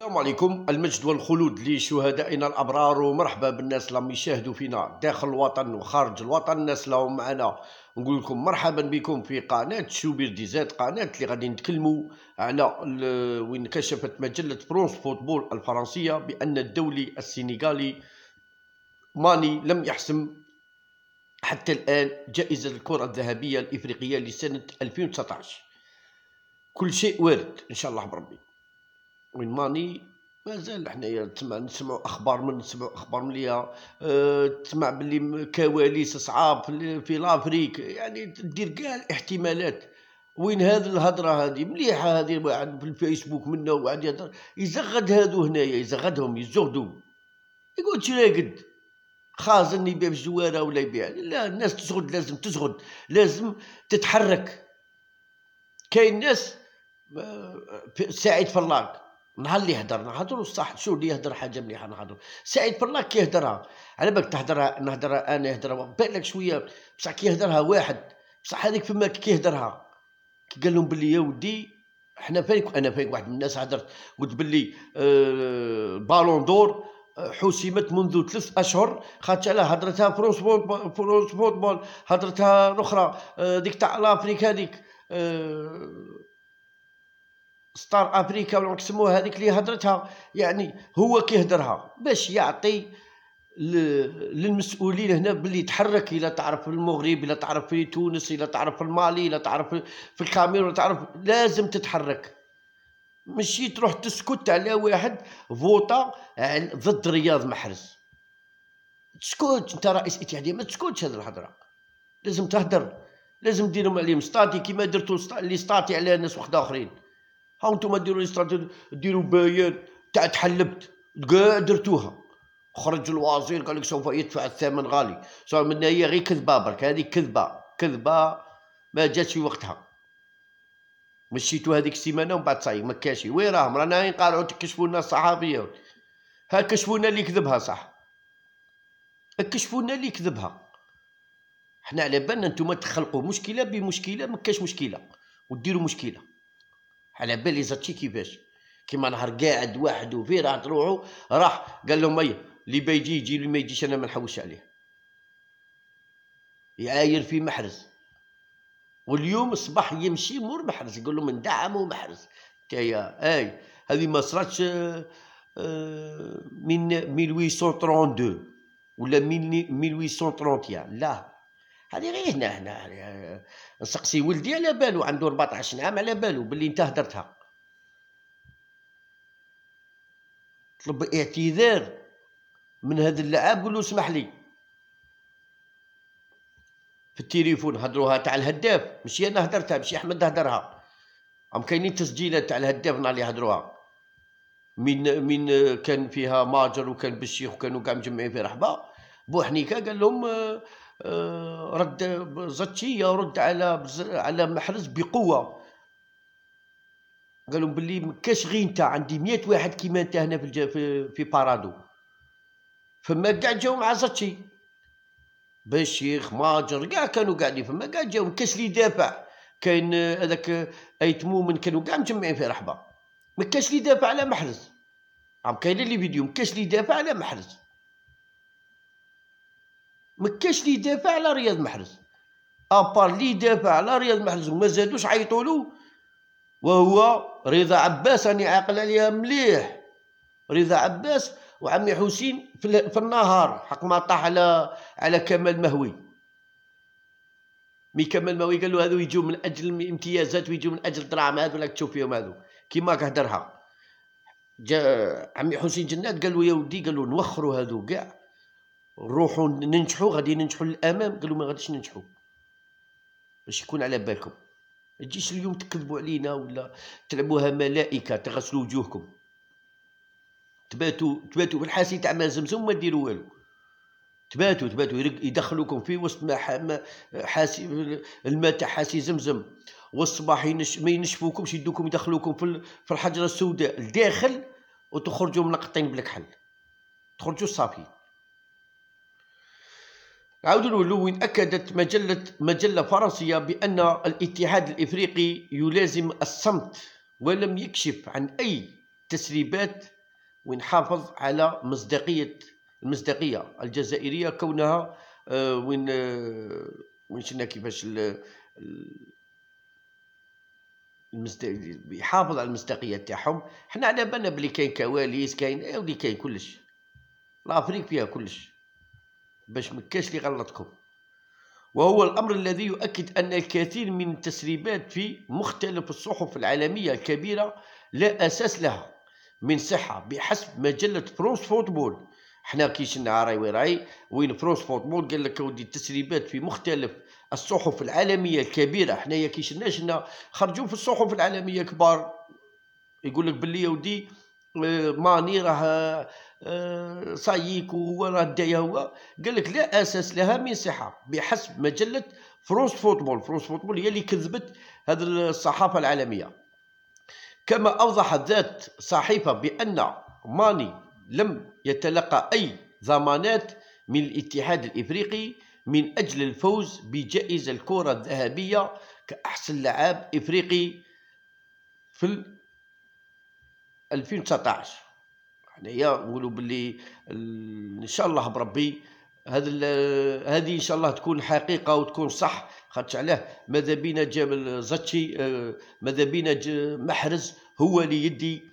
السلام عليكم المجد والخلود لشهدائنا الابرار ومرحبا بالناس اللي يشاهدوا فينا داخل الوطن وخارج الوطن الناس اللي معنا نقول لكم مرحبا بكم في قناه شوبير ديزات قناه اللي غادي نتكلموا على وين كشفت مجله برونس فوتبول الفرنسيه بان الدولي السنغالي ماني لم يحسم حتى الان جائزه الكره الذهبيه الافريقيه لسنه 2019 كل شيء وارد ان شاء الله بربي وين ماني مازال حنايا تسمع نسمعوا اخبار من نسمعوا اخبار مليا أه تسمع باللي كواليس صعاب في لافريك يعني دير كاع الاحتمالات وين هاد الهضره هذه مليحه هذه واحد في الفيسبوك منا وواحد يهضر يزغد هادو هنايا يزغدهم يزغدو يقول راقد خازن يبيع بالزواره ولا يبيع لا الناس تزغد لازم تزغد لازم تتحرك كاين ناس أه، سعيد فلاك نهار اللي يهدر نهضروا صح شو اللي يهدر حاجه مليحه نهضروا سعيد بالله كي يهدرها على بالك تهدرها نهدرها انا نهدرها بالك شويه بصح كي يهدرها واحد بصح هذيك فما كي يهدرها كي قال لهم باللي يا ودي حنا فايك انا فايك واحد من الناس هدرت قلت باللي آه بالون دور آه، حسمت منذ ثلاث اشهر خاطر على هدرتها فرونس فوتبول فرونس فوتبول هدرتها الاخرى آه، ديك تاع لافريك هذيك آه ستار افريكا ولا كسموها هذيك اللي هضرتها يعني هو كيهدرها باش يعطي للمسؤولين هنا باللي تحرك الا تعرف في المغرب الا تعرف في تونس الا تعرف في المالي الا تعرف في الكاميرون تعرف لازم تتحرك ماشي تروح تسكت على واحد فوطا ضد رياض محرز تسكت انت رئيس اتحاديه ما تسكتش هذه الهضره لازم تهدر لازم ديرهم عليهم ستاتي كيما درتو لي ستاتي على ناس واحد اخرين ها انتم ديروا استراتيجي ديروا بيان تاع تحلبت كاع درتوها خرج الوزير قال لك سوف يدفع الثمن غالي صار من هي غير كذبه برك هذه كذبه كذبه ما جاتش في وقتها مشيتو هذيك السيمانه ومن بعد صايي ما كاش وين راهم رانا قالوا تكشفوا لنا الصحافيه ها كشفوا لنا اللي كذبها صح كشفوا لنا اللي كذبها حنا على بالنا نتوما تخلقوا مشكله بمشكله ما كاش مشكله وديروا مشكله على بالي زاتشي كيفاش كيما نهار قاعد واحد وفي راه روحو راح قال لهم اي أيوه، اللي بيجي يجي اللي ما يجيش انا ما نحوش عليه يعاير في محرز واليوم الصباح يمشي مور محرز يقول لهم ندعموا محرز تايا اي هذه ما صراتش آه، آه، من 1832 ولا 1831 لا هذه غير هنا هنا يعني، آه، نسقسي ولدي على بالو عنده 14 عام على بالو باللي انت هدرتها طلب اعتذار من هذا اللعاب قول له اسمح لي في التليفون هدروها تاع الهداف ماشي انا هدرتها ماشي احمد هدرها هم كاينين تسجيلات تاع الهداف نهار اللي هدروها من من آه، كان فيها ماجر وكان بالشيخ وكانوا كاع مجمعين في رحبه بوحنيكه قال لهم آه، آه، رد زتشي يرد على على محرز بقوه قالوا بلي مكاش غير انت عندي مئة واحد كيما انت هنا في في, في بارادو فما كاع جاو مع زتشي بشيخ ماجر كاع كانوا قاعدين فما كاع جاو مكاش لي دافع كاين هذاك ايت مؤمن كانوا كاع مجمعين في رحبه مكاش لي دافع على محرز عم كاين لي فيديو مكاش لي دافع على محرز ما كاش لي دافع على رياض محرز ابار لي دافع على رياض محرز وما زادوش عيطوا له وهو رضا عباس راني عاقل عليها مليح رضا عباس وعمي حسين في النهار حق ما طاح على على كمال مهوي مي كمال مهوي له هذو يجوا من اجل الامتيازات ويجوا من اجل الدراهم هذو راك تشوف فيهم هذو كيما كهدرها جا عمي حسين جنات قال له يا ودي قال له نوخروا هذو كاع روحوا ننجحوا غادي ننجحوا للامام قالوا ما غاديش ننجحوا باش يكون على بالكم ما تجيش اليوم تكذبوا علينا ولا تلعبوها ملائكه تغسلوا وجوهكم تباتوا تباتوا في الحاسي تاع ما زمزم وما ديروا والو تباتوا تباتوا يدخلوكم في وسط ما حاسي الماء تاع حاسي زمزم والصباح ينش ما ينشفوكمش يدوكم يدخلوكم في, في الحجره السوداء لداخل وتخرجوا منقطين بالكحل تخرجوا صافي عود وين أكدت مجلة, مجلة فرنسية بأن الاتحاد الإفريقي يلازم الصمت ولم يكشف عن أي تسريبات ونحافظ على مصداقية المصداقية الجزائرية كونها آه، وين آه، وين شنا كيفاش يحافظ على المصداقيه تاعهم حنا على بالنا بلي كاين كواليس كاين ودي كاين كلش لافريك فيها كلش باش ما كاش اللي غلطكم وهو الأمر الذي يؤكد أن الكثير من التسريبات في مختلف الصحف العالمية الكبيرة لا أساس لها من صحة بحسب مجلة فرونس فوتبول حنا كي شنا راي وراي وين فرونس فوتبول قال لك ودي التسريبات في مختلف الصحف العالمية الكبيرة حنايا كي شلنا شلنا خرجوا في الصحف العالمية كبار يقول لك باللي ودي آه، ماني راه صاييك وهو راه دايا هو قال لك لا اساس لها من صحه بحسب مجله فرونس فوتبول فرونس فوتبول هي اللي كذبت هذه الصحافه العالميه كما اوضحت ذات صحيفه بان ماني لم يتلقى اي ضمانات من الاتحاد الافريقي من اجل الفوز بجائزه الكره الذهبيه كاحسن لاعب افريقي في 2019 حنايا يعني نقولوا باللي ان شاء الله بربي هذا هذه ان شاء الله تكون حقيقه وتكون صح خاطش علاه ماذا بينا جاب زاتشي آه، ماذا بينا محرز هو اللي يدي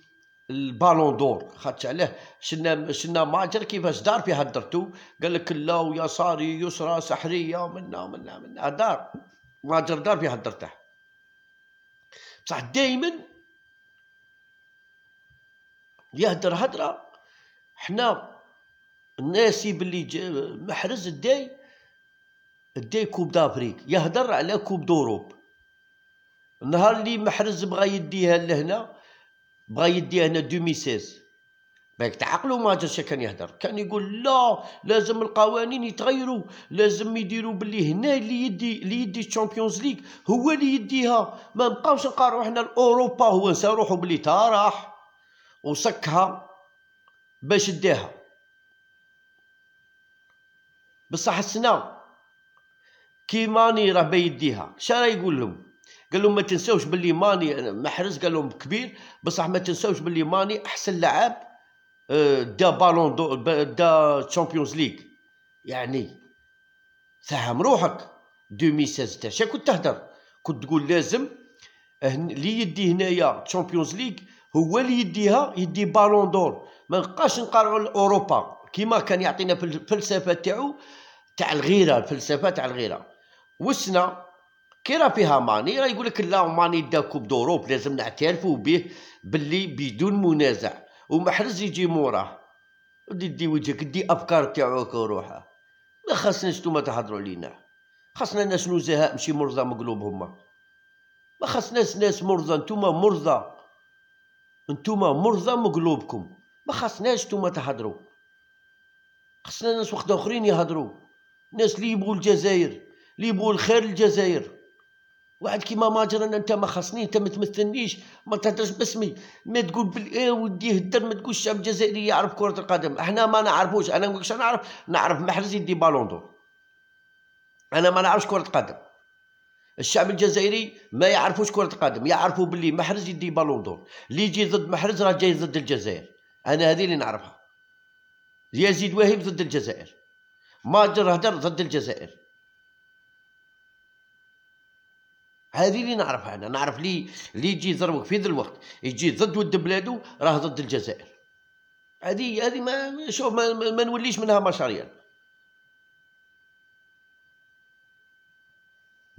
البالون دور خاطش علاه شنا شنا ماجر كيفاش دار فيها درتو قال لك لا ويساري يسرى سحريه ومنا ومنا منا دار ماجر دار فيها درته بصح دائما يهدر هدره حنا ناسي باللي محرز الداي الداي كوب دافريك يهدر على كوب دوروب النهار اللي محرز بغا يديها لهنا بغا يديها هنا 2016 بالك تعقلوا ما جاش كان يهدر كان يقول لا لازم القوانين يتغيروا لازم يديروا باللي هنا اللي يدي اللي يدي الشامبيونز ليغ هو اللي يديها ما نبقاوش نقارو حنا الاوروبا هو نسى روحو باللي راح وصكها باش ديها بصح السنا كي ماني راه بيديها شا راه يقول لهم قال لهم ما تنساوش باللي ماني محرز قال لهم كبير بصح ما تنساوش باللي ماني احسن لاعب آه، دا بالون دو دا تشامبيونز ليغ يعني فهم روحك 2016 تاع شا كنت تهدر كنت تقول لازم اللي يدي هنايا تشامبيونز ليغ هو اللي يديها يدي بالون دور ما نبقاش نقارعوا لاوروبا كيما كان يعطينا في الفلسفه تاعو تاع الغيره الفلسفه تاع الغيره وسنا كي راه فيها ماني راه يقول لك لا ماني دا كوب دوروب لازم نعترفوا به باللي بدون منازع ومحرز يجي موراه ودي دي وجهك دي افكار تاعوك وروحه ما خاصناش نتوما تهضروا لينا خاصنا ناس نزهاء ماشي مرضى مقلوب هما ما خاصناش ناس مرضى نتوما مرضى نتوما مرضى من قلوبكم ما خاصناش نتوما تهضروا خصنا ناس وحده اخرين يهضروا ناس اللي يبغوا الجزائر اللي يبغوا الخير للجزائر واحد كيما ماجر انا انت ما خاصني انت ما تمثلنيش ما تهدرش باسمي ما تقول بالايه ودي هدر ما تقولش الشعب الجزائري يعرف كره القدم احنا ما نعرفوش انا ما نعرف نعرف محرز يدي بالون دور انا ما نعرفش كره القدم الشعب الجزائري ما يعرفوش كره القدم يعرفوا باللي محرز يدي بالون دور اللي يجي ضد محرز راه جاي ضد الجزائر انا هذه اللي نعرفها يزيد وهيب ضد الجزائر ماجر هدر ضد الجزائر هذه اللي نعرفها انا نعرف لي اللي يجي يضربك في ذا الوقت يجي ضد ود بلاده راه ضد الجزائر هذه هذه ما شوف ما, ما نوليش منها مشاريع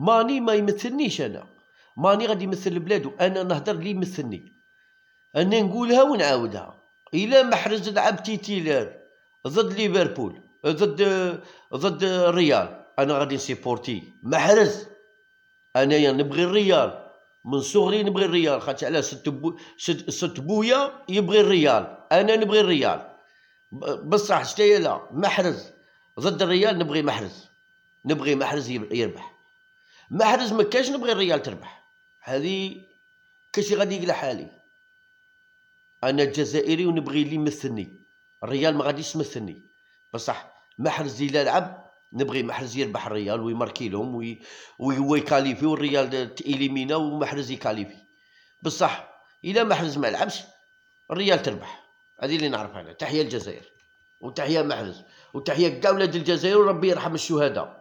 ماني ما يمثلنيش انا ماني غادي يمثل بلادو انا نهضر لي يمثلني انا نقولها ونعاودها الا ما حرز لعب تيتيلار ضد ليفربول ضد ضد الريال انا غادي نسيبورتي ما حرز انايا نبغي الريال من صغري نبغي الريال خاطر على ست بو ست بويا يبغي الريال انا نبغي الريال بصح شتايا لا محرز ضد الريال نبغي محرز نبغي محرز يربح ما حرز ما كاش نبغي الريال تربح هذه كاشي غادي يقلع حالي انا جزائري ونبغي اللي يمثلني الريال ما غاديش يمثلني بصح محرز اللي لعب نبغي محرز يربح الريال ويماركي لهم وي... وي... ويكاليفي والريال تيليمينا ومحرز يكاليفي بصح الا محرز ما لعبش الريال تربح هذه اللي نعرف انا تحيه الجزائر وتحيه محرز وتحيه كاع ولاد الجزائر وربي يرحم الشهداء